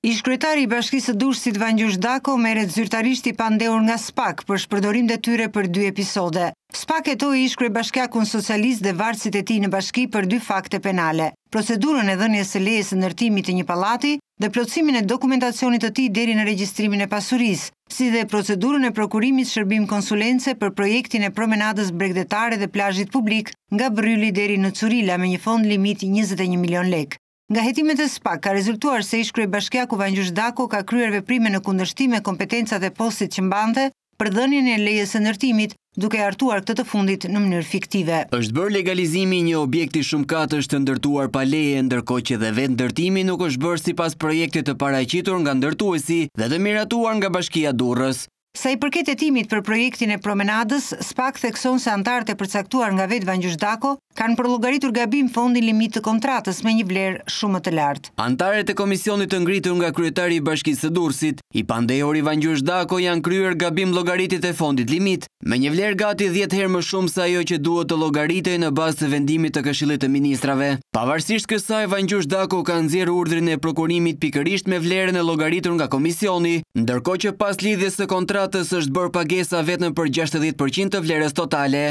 Ishkretari i bashkisë dushësit Vangjush Dako meret zyrtarisht i pandeur nga SPAK për shpërdorim dhe tyre për dy episode. SPAK e toj ishkre kun socialist dhe vartësit e ti në bashki për dy fakte penale, procedurën e dhënje së lejes në nërtimit e një palati dhe plotësimin e dokumentacionit të ti deri në registrimin e pasuris, si dhe procedurën e prokurimit shërbim konsulence për projektin e promenadës bregdetare dhe plajit publik nga bryli deri në Curila me një fond limit 21 milion lek. Nga jetimet e SPAK ka rezultuar se ishkry bashkja ku Vangjush Dako ka kryer veprime në kundërshtime kompetencat e postit që mbante për dhenjën e lejes e nërtimit duke artuar këtë të fundit në mënyrë fiktive. është bërë legalizimi një objekti shumë katë është ndërtuar pa leje, ndërko që dhe vetë ndërtimi nuk është bërë si pas projekte të paraqitur nga ndërtuesi dhe të miratuar nga bashkia durës. Sa i përket e timit për projektin e promenadës, SPAK thekson se antarët e përcaktuar nga vetë Vangjush Dako kanë përlogaritur gabim fondin limit të kontratës me një vlerë shumë të lartë. Antarët e komisionit të ngritur nga kryetari i bashkisë dursit, i pandejori Vangjush Dako janë kryer gabim logaritit e fondit limit, Me një vlerë gati 10 herë më shumë sa jo që duhet të logaritej në bazë të vendimit të këshillit të ministrave. Pavarësisht kësaj, Vanjush Dako ka nëzirë urdrin e prokurimit pikërisht me vlerën e logaritur nga komisioni, ndërko që pas lidhjes së kontratës është bërë pagesa vetën për 60% të vlerës totale.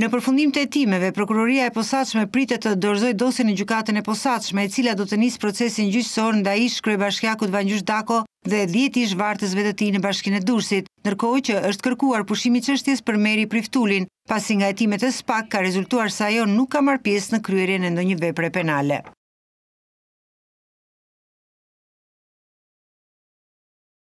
Në përfundim të etimeve, Prokuroria e Posatshme pritet të dorzoj dosin në gjukatën e Posatshme, e cila do të njësë procesin gjyqësor nda ish kërë bashkjakut Vanjush Dako dhe djeti ish vartës vetëti në bashkinë e dursit nërkohë që është kërkuar pushimi qështjes për Meri Priftulin, pasi nga etimet e SPAK ka rezultuar sa jo nuk ka marrë pjesë në kryerjen e ndonjë vepre penale.